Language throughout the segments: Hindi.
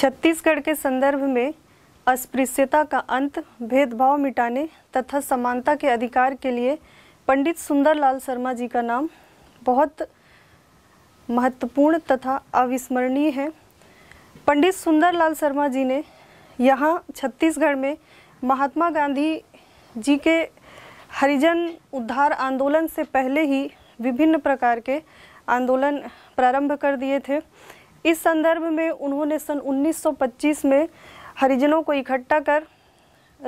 छत्तीसगढ़ के संदर्भ में अस्पृश्यता का अंत भेदभाव मिटाने तथा समानता के अधिकार के लिए पंडित सुंदरलाल शर्मा जी का नाम बहुत महत्वपूर्ण तथा अविस्मरणीय है पंडित सुंदरलाल शर्मा जी ने यहाँ छत्तीसगढ़ में महात्मा गांधी जी के हरिजन उद्धार आंदोलन से पहले ही विभिन्न प्रकार के आंदोलन प्रारंभ कर दिए थे इस संदर्भ में उन्होंने सन 1925 में हरिजनों को इकट्ठा कर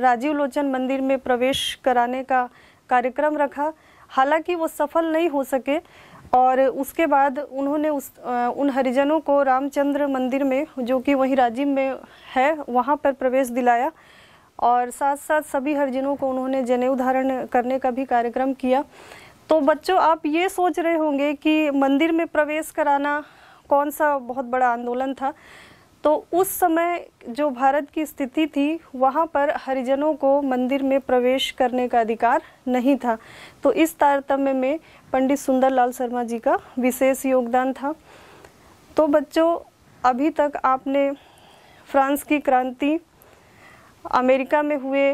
राजीव लोचन मंदिर में प्रवेश कराने का कार्यक्रम रखा हालांकि वो सफल नहीं हो सके और उसके बाद उन्होंने उस उन हरिजनों को रामचंद्र मंदिर में जो कि वहीं राजीव में है वहाँ पर प्रवेश दिलाया और साथ साथ सभी हरिजनों को उन्होंने जनेऊ धारण करने का भी कार्यक्रम किया तो बच्चों आप ये सोच रहे होंगे कि मंदिर में प्रवेश कराना कौन सा बहुत बड़ा आंदोलन था तो उस समय जो भारत की स्थिति थी वहाँ पर हरिजनों को मंदिर में प्रवेश करने का अधिकार नहीं था तो इस तारतम्य में पंडित सुंदरलाल शर्मा जी का विशेष योगदान था तो बच्चों अभी तक आपने फ्रांस की क्रांति अमेरिका में हुए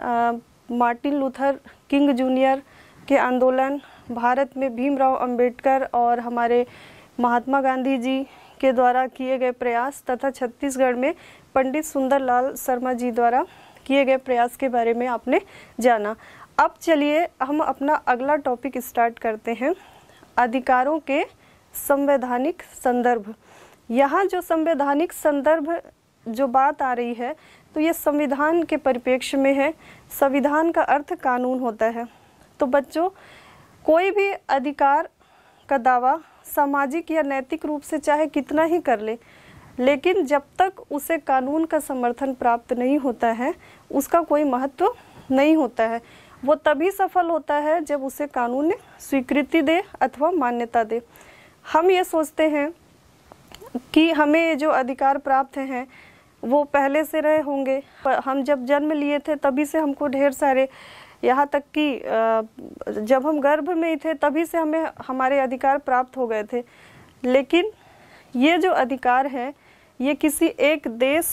आ, मार्टिन लूथर किंग जूनियर के आंदोलन भारत में भीमराव अंबेडकर और हमारे महात्मा गांधी जी के द्वारा किए गए प्रयास तथा छत्तीसगढ़ में पंडित सुंदरलाल शर्मा जी द्वारा किए गए प्रयास के बारे में आपने जाना अब चलिए हम अपना अगला टॉपिक स्टार्ट करते हैं अधिकारों के संवैधानिक संदर्भ यहाँ जो संवैधानिक संदर्भ जो बात आ रही है तो ये संविधान के परिप्रेक्ष्य में है संविधान का अर्थ कानून होता है तो बच्चों कोई भी अधिकार का दावा सामाजिक या नैतिक रूप से चाहे कितना ही कर ले लेकिन जब तक उसे कानून का समर्थन प्राप्त नहीं होता है उसका कोई महत्व नहीं होता है वो तभी सफल होता है जब उसे कानून ने स्वीकृति दे अथवा मान्यता दे हम ये सोचते हैं कि हमें जो अधिकार प्राप्त हैं वो पहले से रहे होंगे हम जब जन्म लिए थे तभी से हमको ढेर सारे यहाँ तक कि जब हम गर्भ में ही थे तभी से हमें हमारे अधिकार प्राप्त हो गए थे लेकिन ये जो अधिकार है ये किसी एक देश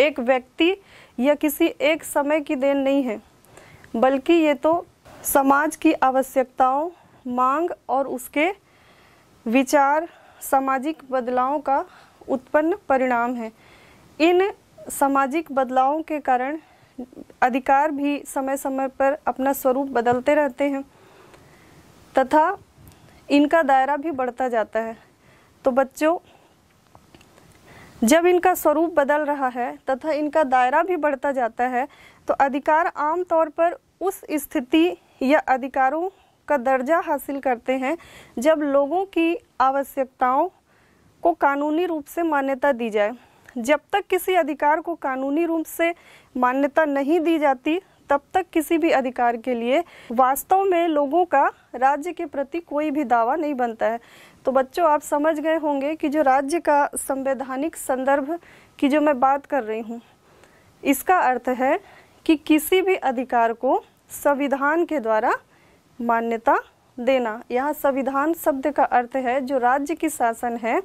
एक व्यक्ति या किसी एक समय की देन नहीं है बल्कि ये तो समाज की आवश्यकताओं मांग और उसके विचार सामाजिक बदलावों का उत्पन्न परिणाम है इन सामाजिक बदलावों के कारण अधिकार भी समय समय पर अपना स्वरूप बदलते रहते हैं तथा इनका दायरा भी बढ़ता जाता है तो बच्चों जब इनका स्वरूप बदल रहा है तथा इनका दायरा भी बढ़ता जाता है तो अधिकार आम तौर पर उस स्थिति या अधिकारों का दर्जा हासिल करते हैं जब लोगों की आवश्यकताओं को कानूनी रूप से मान्यता दी जाए जब तक किसी अधिकार को कानूनी रूप से मान्यता नहीं दी जाती तब तक किसी भी अधिकार के लिए वास्तव में लोगों का राज्य के प्रति कोई भी दावा नहीं बनता है तो बच्चों आप समझ गए होंगे कि जो राज्य का संवैधानिक संदर्भ की जो मैं बात कर रही हूँ इसका अर्थ है कि किसी भी अधिकार को संविधान के द्वारा मान्यता देना यहाँ संविधान शब्द का अर्थ है जो राज्य की शासन है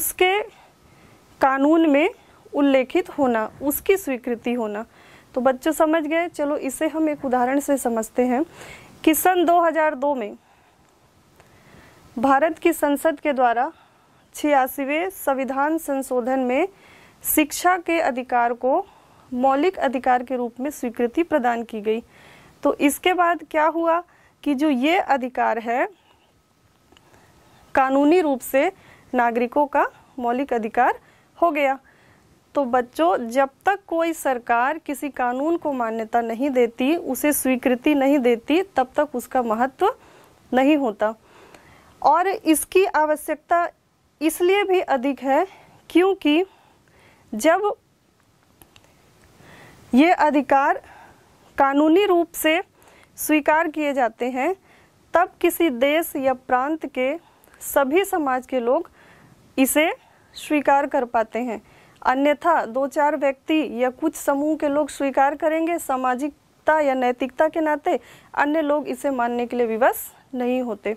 उसके कानून में उल्लेखित होना उसकी स्वीकृति होना तो बच्चों समझ गए चलो इसे हम एक उदाहरण से समझते हैं कि सन 2002 में भारत की संसद के द्वारा छियासीवें संविधान संशोधन में शिक्षा के अधिकार को मौलिक अधिकार के रूप में स्वीकृति प्रदान की गई तो इसके बाद क्या हुआ कि जो ये अधिकार है कानूनी रूप से नागरिकों का मौलिक अधिकार हो गया तो बच्चों जब तक कोई सरकार किसी कानून को मान्यता नहीं देती उसे स्वीकृति नहीं देती तब तक उसका महत्व नहीं होता और इसकी आवश्यकता इसलिए भी अधिक है क्योंकि जब ये अधिकार कानूनी रूप से स्वीकार किए जाते हैं तब किसी देश या प्रांत के सभी समाज के लोग इसे स्वीकार कर पाते हैं अन्यथा दो चार व्यक्ति या कुछ समूह के लोग स्वीकार करेंगे सामाजिकता या नैतिकता के नाते अन्य लोग इसे मानने के लिए विवश नहीं होते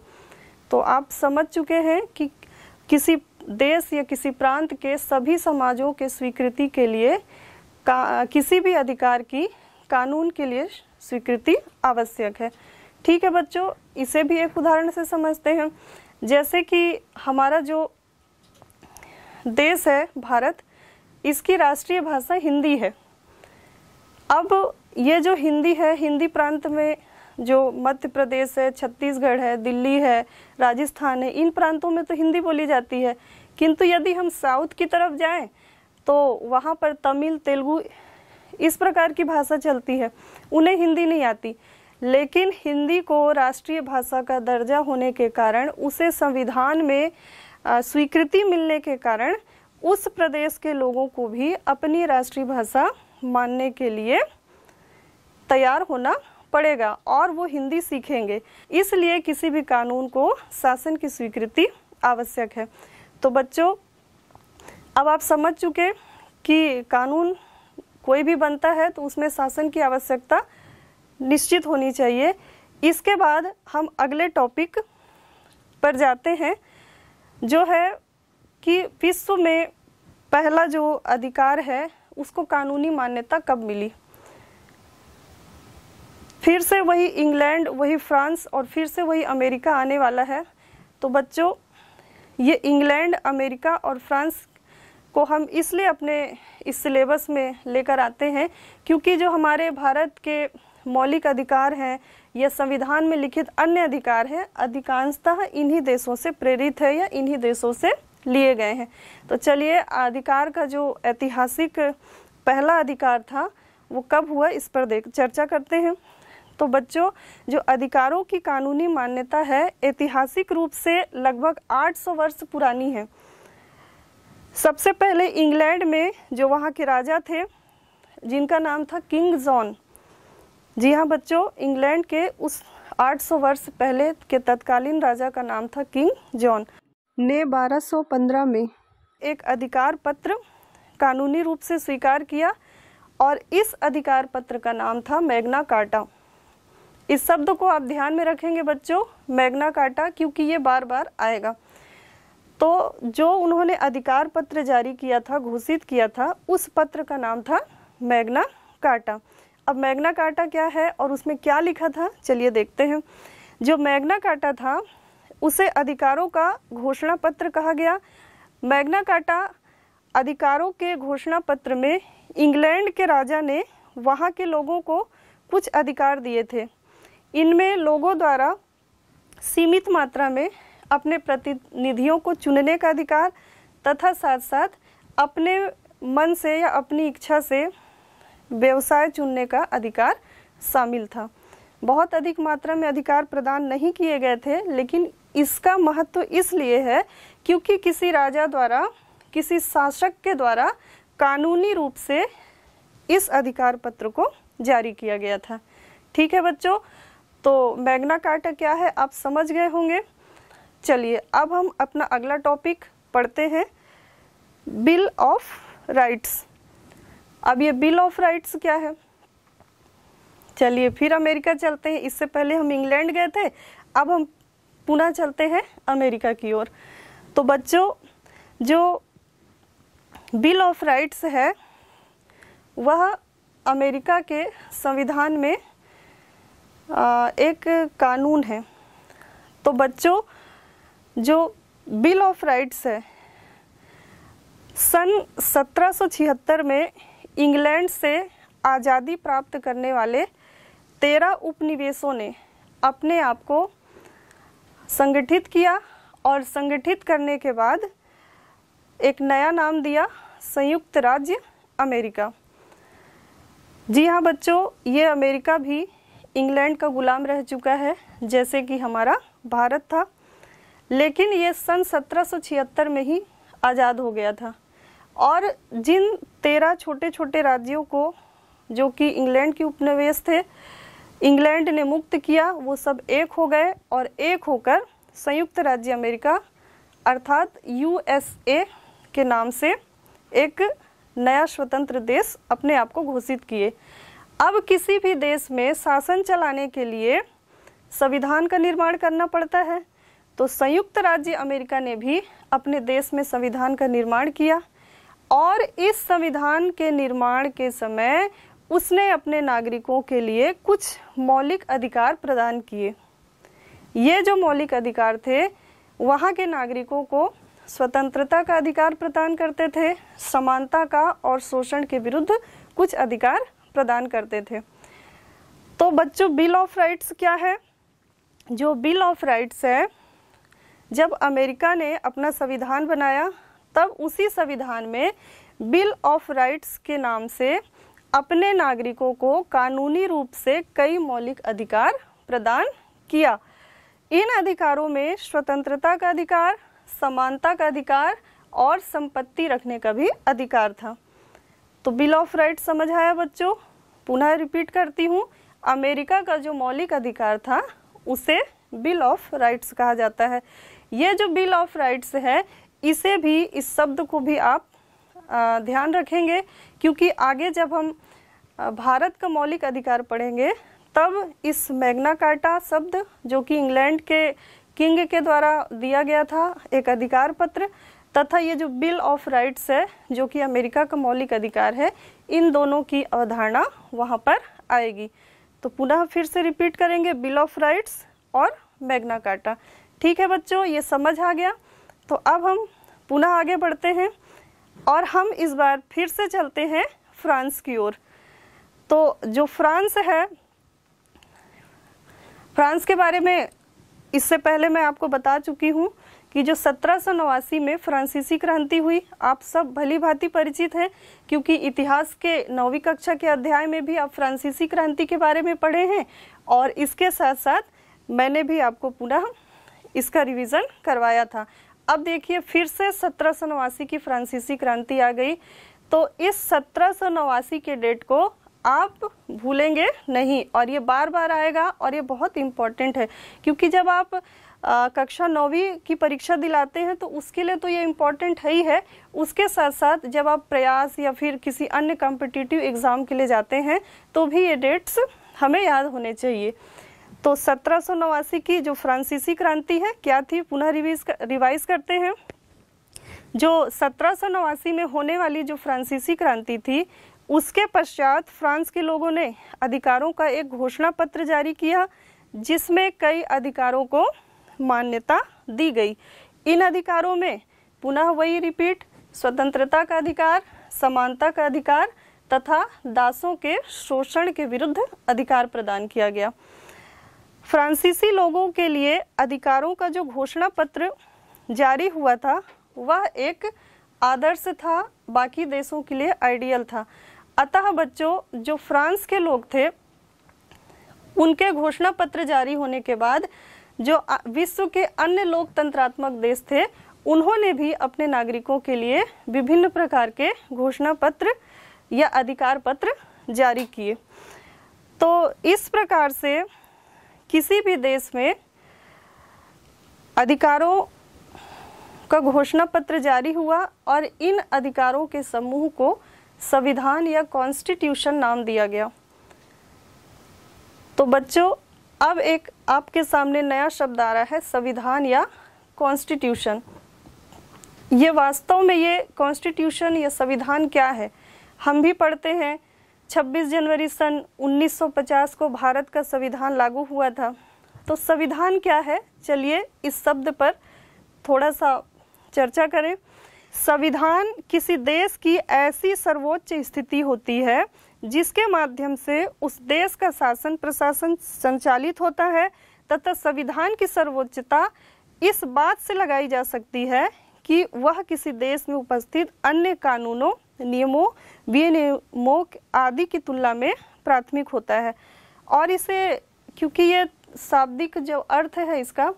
तो आप समझ चुके हैं कि किसी देश या किसी प्रांत के सभी समाजों के स्वीकृति के लिए का, किसी भी अधिकार की कानून के लिए स्वीकृति आवश्यक है ठीक है बच्चों इसे भी एक उदाहरण से समझते हैं जैसे कि हमारा जो देश है भारत इसकी राष्ट्रीय भाषा हिंदी है अब ये जो हिंदी है हिंदी प्रांत में जो मध्य प्रदेश है छत्तीसगढ़ है दिल्ली है राजस्थान है इन प्रांतों में तो हिंदी बोली जाती है किंतु यदि हम साउथ की तरफ जाएं तो वहाँ पर तमिल तेलुगु इस प्रकार की भाषा चलती है उन्हें हिंदी नहीं आती लेकिन हिंदी को राष्ट्रीय भाषा का दर्जा होने के कारण उसे संविधान में स्वीकृति मिलने के कारण उस प्रदेश के लोगों को भी अपनी राष्ट्रीय भाषा मानने के लिए तैयार होना पड़ेगा और वो हिंदी सीखेंगे इसलिए किसी भी कानून को शासन की स्वीकृति आवश्यक है तो बच्चों अब आप समझ चुके कि कानून कोई भी बनता है तो उसमें शासन की आवश्यकता निश्चित होनी चाहिए इसके बाद हम अगले टॉपिक पर जाते हैं जो है कि विश्व में पहला जो अधिकार है उसको कानूनी मान्यता कब मिली फिर से वही इंग्लैंड वही फ्रांस और फिर से वही अमेरिका आने वाला है तो बच्चों ये इंग्लैंड अमेरिका और फ्रांस को हम इसलिए अपने इस सिलेबस में लेकर आते हैं क्योंकि जो हमारे भारत के मौलिक अधिकार हैं यह संविधान में लिखित अन्य अधिकार हैं अधिकांशतः इन्हीं देशों से प्रेरित है या इन्हीं देशों से लिए गए हैं तो चलिए अधिकार का जो ऐतिहासिक पहला अधिकार था वो कब हुआ इस पर देख चर्चा करते हैं तो बच्चों जो अधिकारों की कानूनी मान्यता है ऐतिहासिक रूप से लगभग 800 वर्ष पुरानी है सबसे पहले इंग्लैंड में जो वहाँ के राजा थे जिनका नाम था किंग जॉन जी हाँ बच्चों इंग्लैंड के उस 800 वर्ष पहले के तत्कालीन राजा का नाम था किंग जॉन ने 1215 में एक अधिकार पत्र कानूनी रूप से स्वीकार किया और इस अधिकार पत्र का नाम था मैग्ना कार्टा इस शब्द को आप ध्यान में रखेंगे बच्चों मैग्ना कार्टा क्योंकि ये बार बार आएगा तो जो उन्होंने अधिकार पत्र जारी किया था घोषित किया था उस पत्र का नाम था मैग्ना कार्टा अब मैग्ना कार्टा क्या है और उसमें क्या लिखा था चलिए देखते हैं जो मैग्ना कार्टा था उसे अधिकारों का घोषणा पत्र कहा गया मैग्ना कार्टा अधिकारों के घोषणा पत्र में इंग्लैंड के राजा ने वहाँ के लोगों को कुछ अधिकार दिए थे इनमें लोगों द्वारा सीमित मात्रा में अपने प्रतिनिधियों को चुनने का अधिकार तथा साथ साथ अपने मन से या अपनी इच्छा से व्यवसाय चुनने का अधिकार शामिल था बहुत अधिक मात्रा में अधिकार प्रदान नहीं किए गए थे लेकिन इसका महत्व इसलिए है क्योंकि किसी राजा द्वारा किसी शासक के द्वारा कानूनी रूप से इस अधिकार पत्र को जारी किया गया था ठीक है बच्चों तो मैग्ना कार्टा क्या है आप समझ गए होंगे चलिए अब हम अपना अगला टॉपिक पढ़ते हैं बिल ऑफ राइट्स अब ये बिल ऑफ राइट्स क्या है चलिए फिर अमेरिका चलते हैं इससे पहले हम इंग्लैंड गए थे अब हम पुनः चलते हैं अमेरिका की ओर तो बच्चों जो बिल ऑफ राइट्स है वह अमेरिका के संविधान में एक कानून है तो बच्चों जो बिल ऑफ राइट्स है सन 1776 में इंग्लैंड से आज़ादी प्राप्त करने वाले तेरह उपनिवेशों ने अपने आप को संगठित किया और संगठित करने के बाद एक नया नाम दिया संयुक्त राज्य अमेरिका जी हाँ बच्चों ये अमेरिका भी इंग्लैंड का गुलाम रह चुका है जैसे कि हमारा भारत था लेकिन ये सन 1776 में ही आज़ाद हो गया था और जिन तेरह छोटे छोटे राज्यों को जो कि इंग्लैंड के उपनिवेश थे इंग्लैंड ने मुक्त किया वो सब एक हो गए और एक होकर संयुक्त राज्य अमेरिका अर्थात यूएसए के नाम से एक नया स्वतंत्र देश अपने आप को घोषित किए अब किसी भी देश में शासन चलाने के लिए संविधान का निर्माण करना पड़ता है तो संयुक्त राज्य अमेरिका ने भी अपने देश में संविधान का निर्माण किया और इस संविधान के निर्माण के समय उसने अपने नागरिकों के लिए कुछ मौलिक अधिकार प्रदान किए ये जो मौलिक अधिकार थे वहाँ के नागरिकों को स्वतंत्रता का अधिकार प्रदान करते थे समानता का और शोषण के विरुद्ध कुछ अधिकार प्रदान करते थे तो बच्चों बिल ऑफ राइट्स क्या है जो बिल ऑफ राइट्स है जब अमेरिका ने अपना संविधान बनाया तब उसी संविधान में बिल ऑफ राइट्स के नाम से अपने नागरिकों को कानूनी रूप से कई मौलिक अधिकार प्रदान किया इन अधिकारों में स्वतंत्रता का अधिकार समानता का अधिकार और संपत्ति रखने का भी अधिकार था तो बिल ऑफ राइट समझ आया बच्चों पुनः रिपीट करती हूँ अमेरिका का जो मौलिक अधिकार था उसे बिल ऑफ राइट्स कहा जाता है ये जो बिल ऑफ राइट्स है इसे भी इस शब्द को भी आप ध्यान रखेंगे क्योंकि आगे जब हम भारत का मौलिक अधिकार पढ़ेंगे तब इस मैग्ना कार्टा शब्द जो कि इंग्लैंड के किंग के द्वारा दिया गया था एक अधिकार पत्र तथा ये जो बिल ऑफ राइट्स है जो कि अमेरिका का मौलिक अधिकार है इन दोनों की अवधारणा वहाँ पर आएगी तो पुनः फिर से रिपीट करेंगे बिल ऑफ राइट्स और मैग्ना कार्टा ठीक है बच्चों ये समझ आ गया तो अब हम पुनः आगे बढ़ते हैं और हम इस बार फिर से चलते हैं फ्रांस की ओर तो जो फ्रांस है फ्रांस के बारे में इससे पहले मैं आपको बता चुकी हूँ कि जो सत्रह नवासी में फ्रांसीसी क्रांति हुई आप सब भली भांति परिचित हैं क्योंकि इतिहास के नौवीं कक्षा के अध्याय में भी आप फ्रांसीसी क्रांति के बारे में पढ़े हैं और इसके साथ साथ मैंने भी आपको पुनः इसका रिवीजन करवाया था अब देखिए फिर से सत्रह की फ्रांसीसी क्रांति आ गई तो इस सत्रह के डेट को आप भूलेंगे नहीं और ये बार बार आएगा और ये बहुत इम्पॉर्टेंट है क्योंकि जब आप आ, कक्षा नौवीं की परीक्षा दिलाते हैं तो उसके लिए तो ये इम्पॉर्टेंट है ही है उसके साथ साथ जब आप प्रयास या फिर किसी अन्य कॉम्पिटिटिव एग्ज़ाम के लिए जाते हैं तो भी ये डेट्स हमें याद होने चाहिए तो सत्रह की जो फ्रांसीसी क्रांति है क्या थी पुनः रिवीज रिवाइज करते हैं जो सत्रह में होने वाली जो फ्रांसीसी क्रांति थी उसके पश्चात फ्रांस के लोगों ने अधिकारों का एक घोषणा पत्र जारी किया जिसमें कई अधिकारों को मान्यता दी गई इन अधिकारों में पुनः वही रिपीट स्वतंत्रता का अधिकार समानता का अधिकार तथा दासों के शोषण के विरुद्ध अधिकार प्रदान किया गया फ्रांसीसी लोगों के लिए अधिकारों का जो घोषणा पत्र जारी हुआ था वह एक आदर्श था बाकी देशों के लिए आइडियल था अतः बच्चों जो फ्रांस के लोग थे उनके घोषणा पत्र जारी होने के बाद जो विश्व के अन्य लोकतंत्रात्मक देश थे उन्होंने भी अपने नागरिकों के लिए विभिन्न प्रकार के घोषणा पत्र या अधिकार पत्र जारी किए तो इस प्रकार से किसी भी देश में अधिकारों का घोषणा पत्र जारी हुआ और इन अधिकारों के समूह को संविधान या कॉन्स्टिट्यूशन नाम दिया गया तो बच्चों अब एक आपके सामने नया शब्द आ रहा है संविधान या कॉन्स्टिट्यूशन ये वास्तव में ये कॉन्स्टिट्यूशन या संविधान क्या है हम भी पढ़ते हैं 26 जनवरी सन 1950 को भारत का संविधान लागू हुआ था तो संविधान क्या है चलिए इस शब्द पर थोड़ा सा चर्चा करें संविधान किसी देश की ऐसी सर्वोच्च स्थिति होती है जिसके माध्यम से उस देश का शासन प्रशासन संचालित होता है तथा संविधान की सर्वोच्चता इस बात से लगाई जा सकती है कि वह किसी देश में उपस्थित अन्य कानूनों नियमों विनियमों आदि की तुलना में प्राथमिक होता है और इसे क्योंकि ये शाब्दिक जो अर्थ है इसका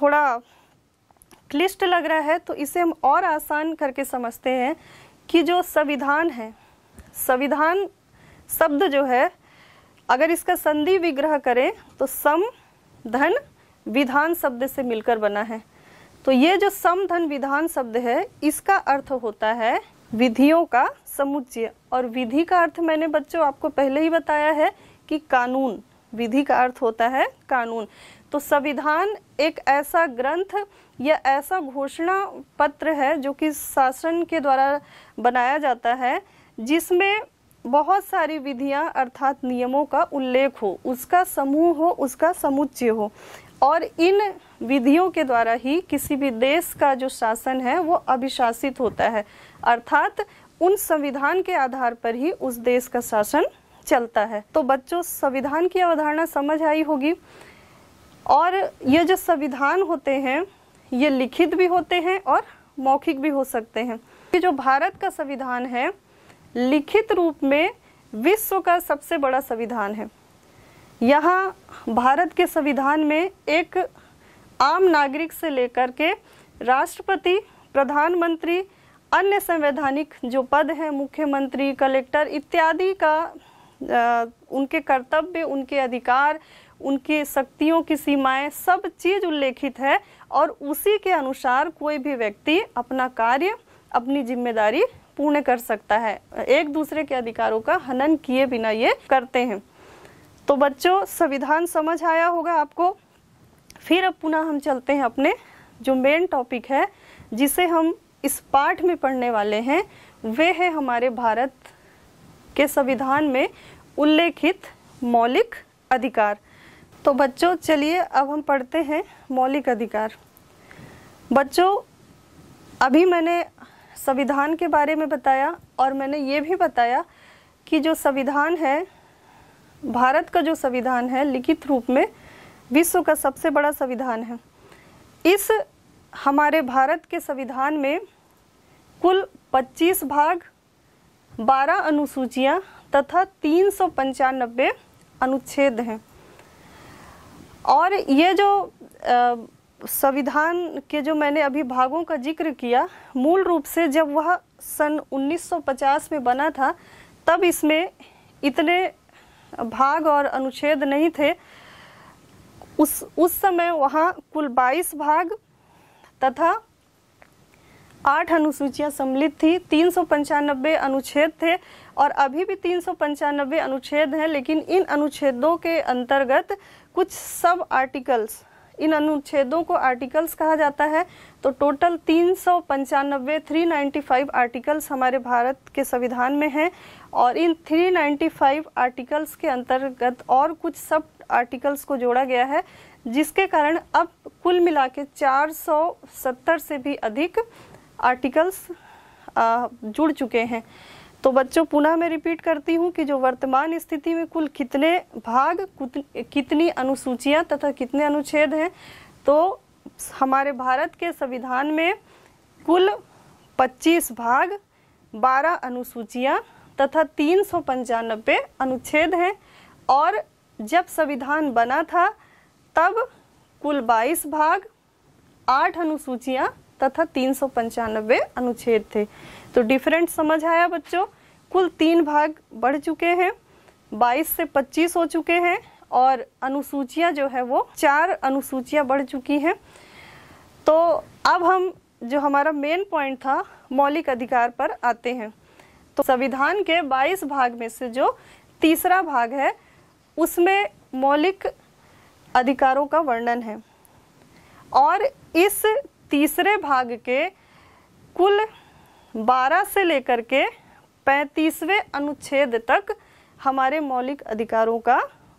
थोड़ा क्लिष्ट लग रहा है तो इसे हम और आसान करके समझते हैं कि जो संविधान है संविधान शब्द जो है अगर इसका संधि विग्रह करें तो सम धन विधान शब्द से मिलकर बना है तो ये जो सम धन विधान शब्द है इसका अर्थ होता है विधियों का समुच्चय और विधि का अर्थ मैंने बच्चों आपको पहले ही बताया है कि कानून विधि का अर्थ होता है कानून तो संविधान एक ऐसा ग्रंथ या ऐसा घोषणा पत्र है जो कि शासन के द्वारा बनाया जाता है जिसमें बहुत सारी विधियां अर्थात नियमों का उल्लेख हो उसका समूह हो उसका समुच्चय हो और इन विधियों के द्वारा ही किसी भी देश का जो शासन है वो अभिशासित होता है अर्थात उन संविधान के आधार पर ही उस देश का शासन चलता है तो बच्चों संविधान की अवधारणा समझ आई होगी और ये जो संविधान होते हैं ये लिखित भी होते हैं और मौखिक भी हो सकते हैं ये जो भारत का संविधान है लिखित रूप में विश्व का सबसे बड़ा संविधान है यहाँ भारत के संविधान में एक आम नागरिक से लेकर के राष्ट्रपति प्रधानमंत्री अन्य संवैधानिक जो पद हैं मुख्यमंत्री कलेक्टर इत्यादि का आ, उनके कर्तव्य उनके अधिकार उनकी शक्तियों की सीमाएं सब चीज़ उल्लेखित है और उसी के अनुसार कोई भी व्यक्ति अपना कार्य अपनी जिम्मेदारी पूर्ण कर सकता है एक दूसरे के अधिकारों का हनन किए बिना ये करते हैं तो बच्चों संविधान समझ आया होगा आपको फिर अब पुनः हम चलते हैं अपने जो मेन टॉपिक है जिसे हम इस पाठ में पढ़ने वाले हैं वे है हमारे भारत के संविधान में उल्लेखित मौलिक अधिकार तो बच्चों चलिए अब हम पढ़ते हैं मौलिक अधिकार बच्चों अभी मैंने संविधान के बारे में बताया और मैंने ये भी बताया कि जो संविधान है भारत का जो संविधान है लिखित रूप में विश्व का सबसे बड़ा संविधान है इस हमारे भारत के संविधान में कुल 25 भाग 12 अनुसूचियां तथा तीन सौ पंचानबे अनुच्छेद हैं और ये जो संविधान के जो मैंने अभी भागों का जिक्र किया मूल रूप से जब वह सन 1950 में बना था तब इसमें इतने भाग और अनुच्छेद नहीं थे उस उस समय वहाँ कुल 22 भाग तथा आठ अनुसूचियां सम्मिलित थी तीन सौ पंचानबे अनुच्छेद थे और अभी भी तीन सौ पंचानबे अनुच्छेद हैं लेकिन इन अनुच्छेदों के अंतर्गत कुछ सब आर्टिकल्स इन अनुच्छेदों को आर्टिकल्स कहा जाता है तो टोटल तीन सौ पंचानबे थ्री नाइन्टी फाइव आर्टिकल्स हमारे भारत के संविधान में हैं और इन थ्री नाइन्टी फाइव आर्टिकल्स के अंतर्गत और कुछ सब आर्टिकल्स को जोड़ा गया है जिसके कारण अब कुल मिला के चार सौ सत्तर से भी अधिक आर्टिकल्स जुड़ चुके हैं तो बच्चों पुनः मैं रिपीट करती हूँ कि जो वर्तमान स्थिति में कुल कितने भाग कितनी अनुसूचियाँ तथा कितने अनुच्छेद हैं तो हमारे भारत के संविधान में कुल 25 भाग 12 अनुसूचियाँ तथा तीन सौ पंचानबे अनुच्छेद हैं और जब संविधान बना था तब कुल 22 भाग 8 अनुसूचियाँ तथा तीन अनुच्छेद थे तो डिफरेंट समझ आया बच्चों कुल तीन भाग बढ़ चुके हैं 22 से 25 हो चुके हैं और अनुसूचियां जो है वो चार अनुसूचियां बढ़ चुकी हैं तो अब हम जो हमारा मेन पॉइंट था मौलिक अधिकार पर आते हैं तो संविधान के 22 भाग में से जो तीसरा भाग है उसमें मौलिक अधिकारों का वर्णन है और इस तीसरे भाग के कुल 12 से लेकर के पैंतीसवें अनुच्छेद तक हमारे मौलिक अधिकारों का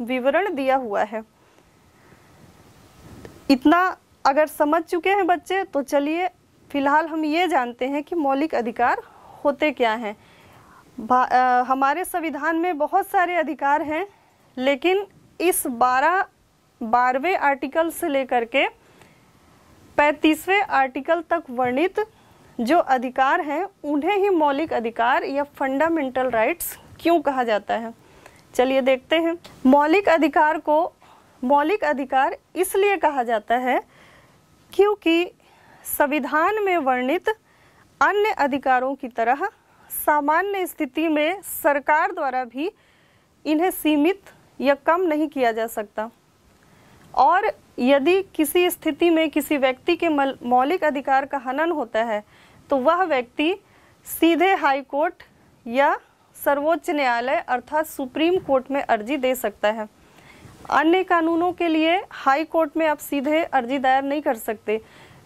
विवरण दिया हुआ है इतना अगर समझ चुके हैं बच्चे तो चलिए फिलहाल हम ये जानते हैं कि मौलिक अधिकार होते क्या हैं आ, हमारे संविधान में बहुत सारे अधिकार हैं लेकिन इस बारह बारहवें आर्टिकल से लेकर के पैंतीसवें आर्टिकल तक वर्णित जो अधिकार हैं उन्हें ही मौलिक अधिकार या फंडामेंटल राइट्स क्यों कहा जाता है चलिए देखते हैं मौलिक अधिकार को मौलिक अधिकार इसलिए कहा जाता है क्योंकि संविधान में वर्णित अन्य अधिकारों की तरह सामान्य स्थिति में सरकार द्वारा भी इन्हें सीमित या कम नहीं किया जा सकता और यदि किसी स्थिति में किसी व्यक्ति के मौलिक अधिकार का हनन होता है तो वह व्यक्ति सीधे हाई कोर्ट या सर्वोच्च न्यायालय अर्थात सुप्रीम कोर्ट में अर्जी दे सकता है अन्य कानूनों के लिए हाई कोर्ट में आप सीधे अर्जी दायर नहीं कर सकते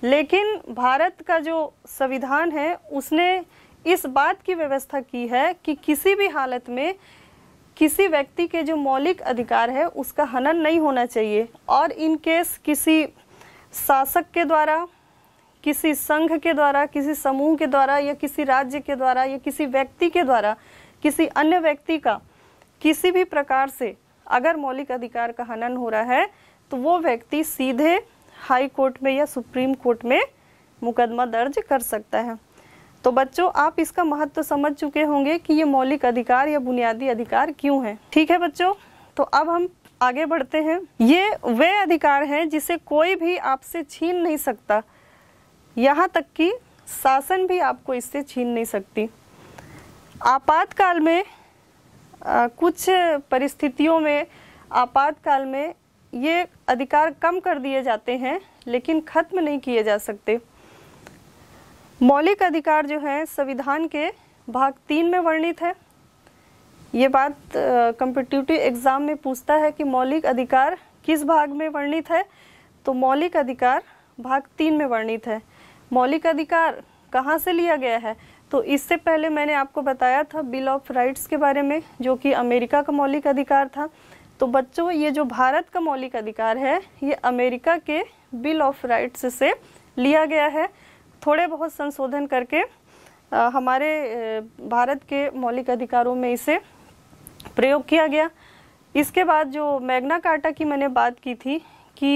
लेकिन भारत का जो संविधान है उसने इस बात की व्यवस्था की है कि किसी भी हालत में किसी व्यक्ति के जो मौलिक अधिकार है उसका हनन नहीं होना चाहिए और इन केस किसी शासक के द्वारा किसी संघ के द्वारा किसी समूह के द्वारा या किसी राज्य के द्वारा या किसी व्यक्ति के द्वारा किसी अन्य व्यक्ति का किसी भी प्रकार से अगर मौलिक अधिकार का हनन हो रहा है तो वो व्यक्ति सीधे हाई कोर्ट में या सुप्रीम कोर्ट में मुकदमा दर्ज कर सकता है तो बच्चों आप इसका महत्व तो समझ चुके होंगे कि ये मौलिक अधिकार या बुनियादी अधिकार क्यों है ठीक है बच्चों तो अब हम आगे बढ़ते हैं ये वे अधिकार हैं जिसे कोई भी आपसे छीन नहीं सकता यहाँ तक कि शासन भी आपको इससे छीन नहीं सकती आपातकाल में आ, कुछ परिस्थितियों में आपातकाल में ये अधिकार कम कर दिए जाते हैं लेकिन ख़त्म नहीं किए जा सकते मौलिक अधिकार जो है संविधान के भाग तीन में वर्णित है ये बात कम्पिटिटिव एग्जाम में पूछता है कि मौलिक अधिकार किस भाग में वर्णित है तो मौलिक अधिकार भाग तीन में वर्णित है मौलिक अधिकार कहाँ से लिया गया है तो इससे पहले मैंने आपको बताया था बिल ऑफ राइट्स के बारे में जो कि अमेरिका का मौलिक अधिकार था तो बच्चों ये जो भारत का मौलिक अधिकार है ये अमेरिका के बिल ऑफ राइट्स से लिया गया है थोड़े बहुत संशोधन करके हमारे भारत के मौलिक अधिकारों में इसे प्रयोग किया गया इसके बाद जो मैग्ना कार्टा की मैंने बात की थी कि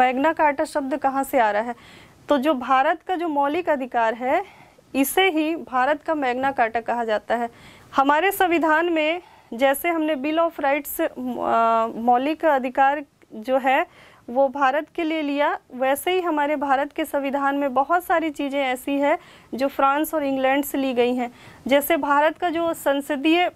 मैग्ना कार्टा शब्द कहाँ से आ रहा है तो जो भारत का जो मौलिक अधिकार है इसे ही भारत का मैग्ना कार्टा कहा जाता है हमारे संविधान में जैसे हमने बिल ऑफ राइट्स मौलिक अधिकार जो है वो भारत के लिए लिया वैसे ही हमारे भारत के संविधान में बहुत सारी चीज़ें ऐसी है जो फ्रांस और इंग्लैंड से ली गई हैं जैसे भारत का जो संसदीय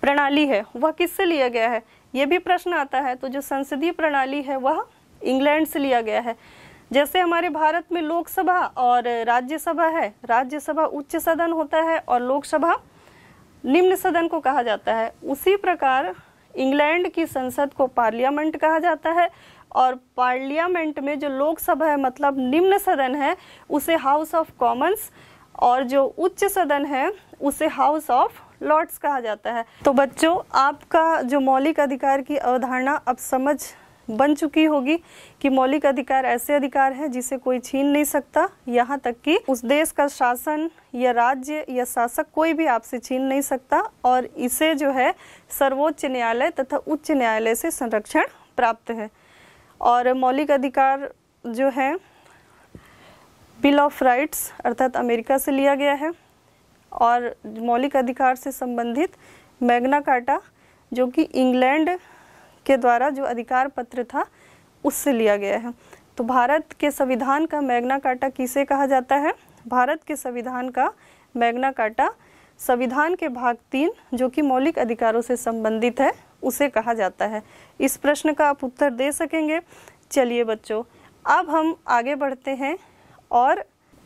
प्रणाली है वह किससे लिया गया है ये भी प्रश्न आता है तो जो संसदीय प्रणाली है वह इंग्लैंड से लिया गया है जैसे हमारे भारत में लोकसभा और राज्यसभा है राज्यसभा उच्च सदन होता है और लोकसभा निम्न सदन को कहा जाता है उसी प्रकार इंग्लैंड की संसद को पार्लियामेंट कहा जाता है और पार्लियामेंट में जो लोकसभा है मतलब निम्न सदन है उसे हाउस ऑफ कॉमन्स और जो उच्च सदन है उसे हाउस ऑफ लॉर्ड्स कहा जाता है तो बच्चों आपका जो मौलिक अधिकार की अवधारणा अब समझ बन चुकी होगी कि मौलिक अधिकार ऐसे अधिकार हैं जिसे कोई छीन नहीं सकता यहाँ तक कि उस देश का शासन या राज्य या शासक कोई भी आपसे छीन नहीं सकता और इसे जो है सर्वोच्च न्यायालय तथा उच्च न्यायालय से संरक्षण प्राप्त है और मौलिक अधिकार जो है बिल ऑफ राइट्स अर्थात अमेरिका से लिया गया है और मौलिक अधिकार से संबंधित मैग्ना कार्टा जो कि इंग्लैंड के द्वारा जो अधिकार पत्र था उससे लिया गया है तो भारत के संविधान का मैग्ना कार्टा किसे कहा जाता है भारत के संविधान का मैग्ना कार्टा संविधान के भाग तीन जो कि मौलिक अधिकारों से संबंधित है उसे कहा जाता है इस प्रश्न का आप उत्तर दे सकेंगे चलिए बच्चों अब हम आगे बढ़ते हैं और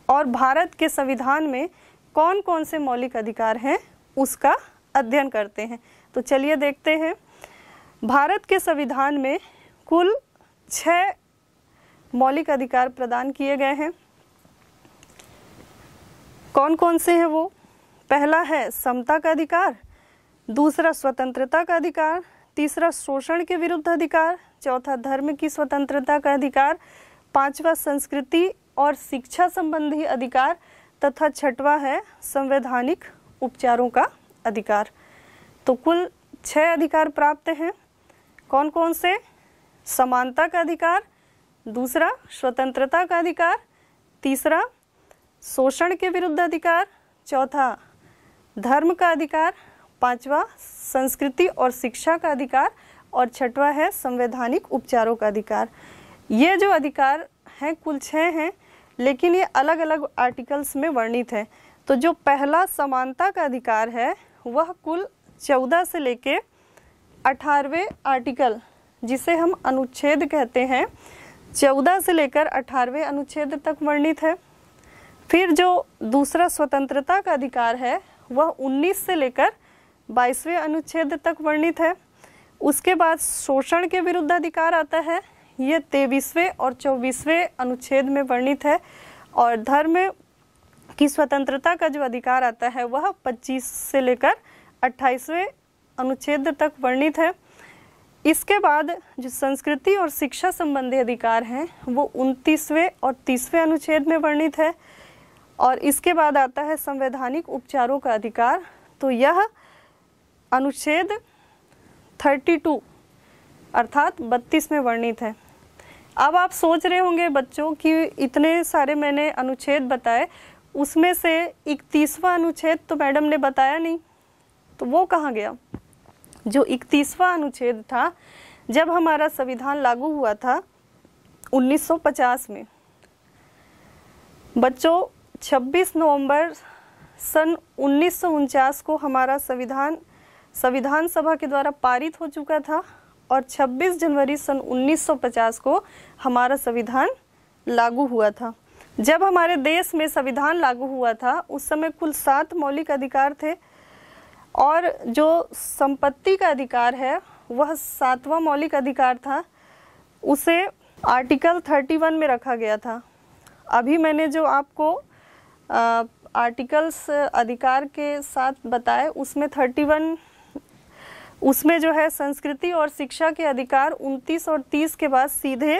और भारत के संविधान में कौन कौन से मौलिक अधिकार हैं उसका अध्ययन करते हैं तो चलिए देखते हैं भारत के संविधान में कुल छ मौलिक अधिकार प्रदान किए गए हैं कौन कौन से हैं वो पहला है समता का अधिकार दूसरा स्वतंत्रता का अधिकार तीसरा शोषण के विरुद्ध अधिकार चौथा धर्म की स्वतंत्रता का अधिकार पांचवा संस्कृति और शिक्षा संबंधी अधिकार तथा छठवा है संवैधानिक उपचारों का अधिकार तो कुल छह अधिकार प्राप्त हैं कौन कौन से समानता का अधिकार दूसरा स्वतंत्रता का अधिकार तीसरा शोषण के विरुद्ध अधिकार चौथा धर्म का अधिकार पांचवा संस्कृति और शिक्षा का अधिकार और छठवा है संवैधानिक उपचारों का अधिकार ये जो अधिकार हैं कुल छः हैं लेकिन ये अलग अलग आर्टिकल्स में वर्णित है तो जो पहला समानता का अधिकार है वह कुल चौदह से लेके अठारहवें आर्टिकल जिसे हम अनुच्छेद कहते हैं चौदह से लेकर अठारहवें अनुच्छेद तक वर्णित है फिर जो दूसरा स्वतंत्रता का अधिकार है वह 19 से लेकर बाईसवें अनुच्छेद तक वर्णित है उसके बाद शोषण के विरुद्ध अधिकार आता है ये तेईसवें और चौबीसवें अनुच्छेद में वर्णित है और धर्म की स्वतंत्रता का जो अधिकार आता है वह 25 से लेकर 28वें अनुच्छेद तक वर्णित है इसके बाद जो संस्कृति और शिक्षा संबंधी अधिकार हैं वो 29वें और 30वें अनुच्छेद में वर्णित है और इसके बाद आता है संवैधानिक उपचारों का अधिकार तो यह अनुच्छेद 32 अर्थात 32 में वर्णित है अब आप सोच रहे होंगे बच्चों कि इतने सारे मैंने अनुच्छेद बताए उसमें से इकतीसवा अनुच्छेद तो मैडम ने बताया नहीं तो वो कहाँ गया जो इकतीसवा अनुच्छेद था जब हमारा संविधान लागू हुआ था 1950 में बच्चों 26 नवंबर सन उन्नीस को हमारा संविधान संविधान सभा के द्वारा पारित हो चुका था और 26 जनवरी सन 1950 को हमारा संविधान लागू हुआ था जब हमारे देश में संविधान लागू हुआ था उस समय कुल सात मौलिक अधिकार थे और जो संपत्ति का अधिकार है वह सातवां मौलिक अधिकार था उसे आर्टिकल 31 में रखा गया था अभी मैंने जो आपको आ, आर्टिकल्स अधिकार के साथ बताए उसमें 31 उसमें जो है संस्कृति और शिक्षा के अधिकार 29 और 30 के बाद सीधे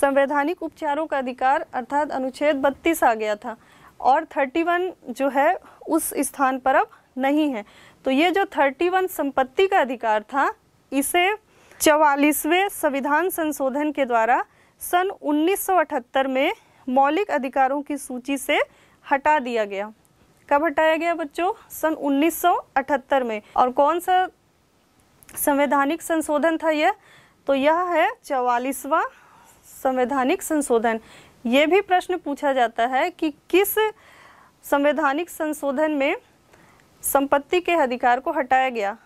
संवैधानिक उपचारों का अधिकार अर्थात अनुच्छेद 32 आ गया था और 31 जो है उस स्थान पर अब नहीं है तो ये जो 31 संपत्ति का अधिकार था इसे चवालीसवें संविधान संशोधन के द्वारा सन 1978 में मौलिक अधिकारों की सूची से हटा दिया गया कब हटाया गया बच्चों सन 1978 में और कौन सा संवैधानिक संशोधन था यह तो यह है चवालीसवा संवैधानिक संशोधन ये भी प्रश्न पूछा जाता है कि किस संवैधानिक संशोधन में संपत्ति के अधिकार को हटाया गया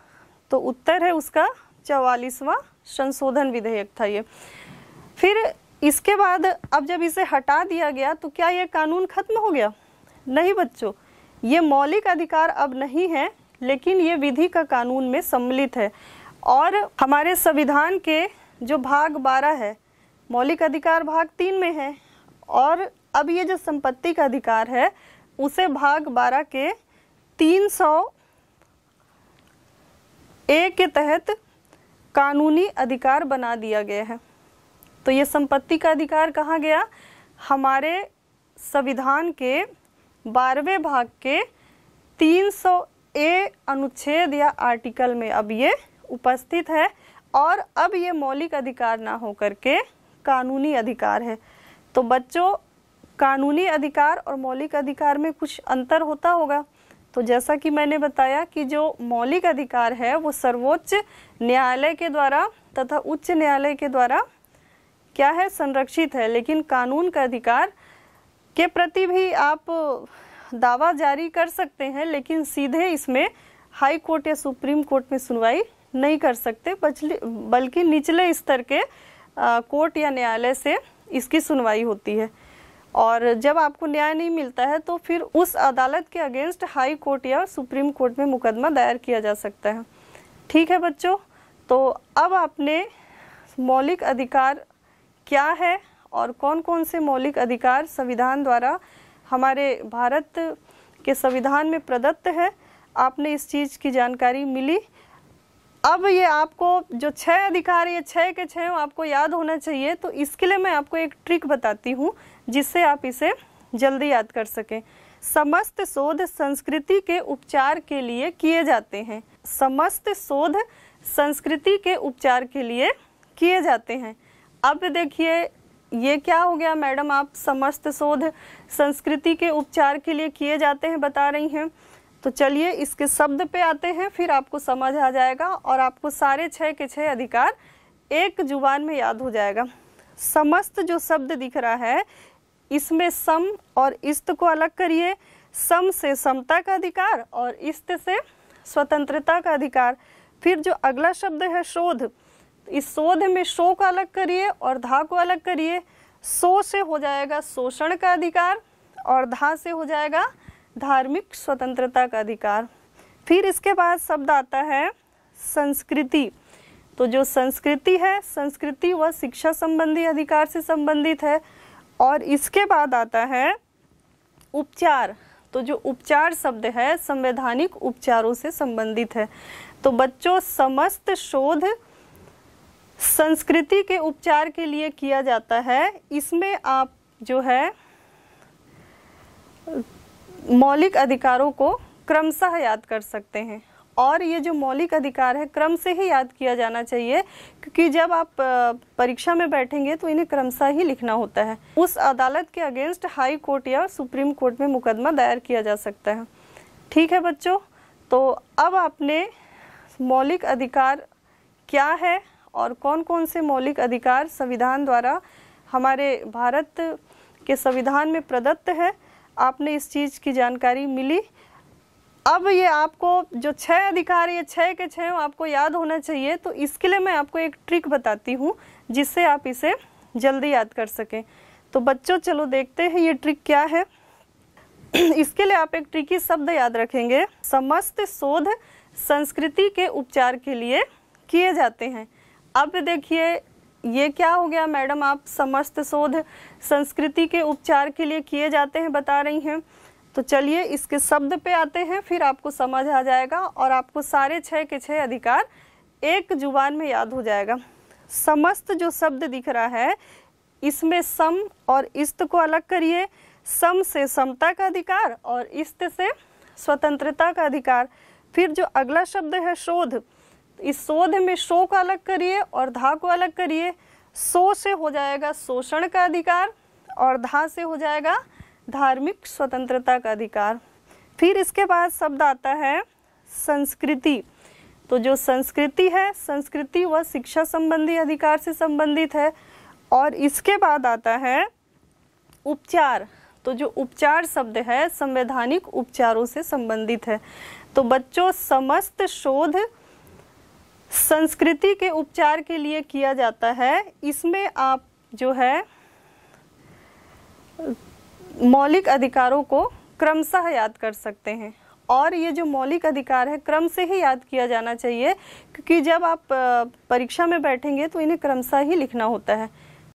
तो उत्तर है उसका चवालीसवा संशोधन विधेयक था ये फिर इसके बाद अब जब इसे हटा दिया गया तो क्या यह कानून खत्म हो गया नहीं बच्चों ये मौलिक अधिकार अब नहीं है लेकिन ये विधि का कानून में सम्मिलित है और हमारे संविधान के जो भाग बारह है मौलिक अधिकार भाग तीन में है और अब ये जो संपत्ति का अधिकार है उसे भाग बारह के तीन सौ ए के तहत कानूनी अधिकार बना दिया गया है तो ये संपत्ति का अधिकार कहाँ गया हमारे संविधान के बारहवें भाग के 300 ए अनुच्छेद या आर्टिकल में अब ये उपस्थित है और अब ये मौलिक अधिकार ना हो करके कानूनी अधिकार है तो बच्चों कानूनी अधिकार और मौलिक अधिकार में कुछ अंतर होता होगा तो जैसा कि मैंने बताया कि जो मौलिक अधिकार है वो सर्वोच्च न्यायालय के द्वारा तथा उच्च न्यायालय के द्वारा क्या है संरक्षित है लेकिन कानून का अधिकार के प्रति भी आप दावा जारी कर सकते हैं लेकिन सीधे इसमें हाई कोर्ट या सुप्रीम कोर्ट में सुनवाई नहीं कर सकते बल्कि निचले स्तर के कोर्ट या न्यायालय से इसकी सुनवाई होती है और जब आपको न्याय नहीं मिलता है तो फिर उस अदालत के अगेंस्ट हाई कोर्ट या सुप्रीम कोर्ट में मुकदमा दायर किया जा सकता है ठीक है बच्चों तो अब आपने मौलिक अधिकार क्या है और कौन कौन से मौलिक अधिकार संविधान द्वारा हमारे भारत के संविधान में प्रदत्त है आपने इस चीज़ की जानकारी मिली अब ये आपको जो छह अधिकार ये है छः के छह आपको याद होना चाहिए तो इसके लिए मैं आपको एक ट्रिक बताती हूँ जिससे आप इसे जल्दी याद कर सकें समस्त शोध संस्कृति के उपचार के लिए किए जाते हैं समस्त शोध संस्कृति के उपचार के लिए किए जाते हैं अब देखिए ये क्या हो गया मैडम आप समस्त शोध संस्कृति के उपचार के लिए किए जाते हैं बता रही हैं तो चलिए इसके शब्द पे आते हैं फिर आपको समझ आ जाएगा और आपको सारे छः के छः अधिकार एक जुबान में याद हो जाएगा समस्त जो शब्द दिख रहा है इसमें सम और इस्त को अलग करिए सम से समता का अधिकार और इस्त से स्वतंत्रता का अधिकार फिर जो अगला शब्द है शोध इस शोध में शो को अलग करिए और धा को अलग करिए सो से हो जाएगा शोषण का अधिकार और धा से हो जाएगा धार्मिक स्वतंत्रता का अधिकार फिर इसके बाद शब्द आता है संस्कृति तो जो संस्कृति है संस्कृति व शिक्षा संबंधी अधिकार से संबंधित है और इसके बाद आता है उपचार तो जो उपचार शब्द है संवैधानिक उपचारों से संबंधित है तो बच्चों समस्त शोध संस्कृति के उपचार के लिए किया जाता है इसमें आप जो है मौलिक अधिकारों को क्रमशः याद कर सकते हैं और ये जो मौलिक अधिकार है क्रम से ही याद किया जाना चाहिए क्योंकि जब आप परीक्षा में बैठेंगे तो इन्हें क्रमशः ही लिखना होता है उस अदालत के अगेंस्ट हाई कोर्ट या सुप्रीम कोर्ट में मुकदमा दायर किया जा सकता है ठीक है बच्चों तो अब आपने मौलिक अधिकार क्या है और कौन कौन से मौलिक अधिकार संविधान द्वारा हमारे भारत के संविधान में प्रदत्त है आपने इस चीज़ की जानकारी मिली अब ये आपको जो छः अधिकार ये छः के छः आपको याद होना चाहिए तो इसके लिए मैं आपको एक ट्रिक बताती हूँ जिससे आप इसे जल्दी याद कर सकें तो बच्चों चलो देखते हैं ये ट्रिक क्या है इसके लिए आप एक ट्रिकी शब्द याद रखेंगे समस्त शोध संस्कृति के उपचार के लिए किए जाते हैं अब देखिए ये क्या हो गया मैडम आप समस्त शोध संस्कृति के उपचार के लिए किए जाते हैं बता रही हैं तो चलिए इसके शब्द पे आते हैं फिर आपको समझ आ जाएगा और आपको सारे छः के छः अधिकार एक जुबान में याद हो जाएगा समस्त जो शब्द दिख रहा है इसमें सम और इस्त को अलग करिए सम से समता का अधिकार और इस्त से स्वतंत्रता का अधिकार फिर जो अगला शब्द है शोध इस शोध में शो को अलग करिए और धा को अलग करिए सो से हो जाएगा शोषण का अधिकार और धा से हो जाएगा धार्मिक स्वतंत्रता का अधिकार फिर इसके बाद शब्द आता है संस्कृति तो जो संस्कृति है संस्कृति वह शिक्षा संबंधी अधिकार से संबंधित है और इसके बाद आता है उपचार तो जो उपचार शब्द है संवैधानिक उपचारों से संबंधित है तो बच्चों समस्त शोध संस्कृति के उपचार के लिए किया जाता है इसमें आप जो है मौलिक अधिकारों को क्रमशः याद कर सकते हैं और ये जो मौलिक अधिकार है क्रम से ही याद किया जाना चाहिए क्योंकि जब आप परीक्षा में बैठेंगे तो इन्हें क्रमशः ही लिखना होता है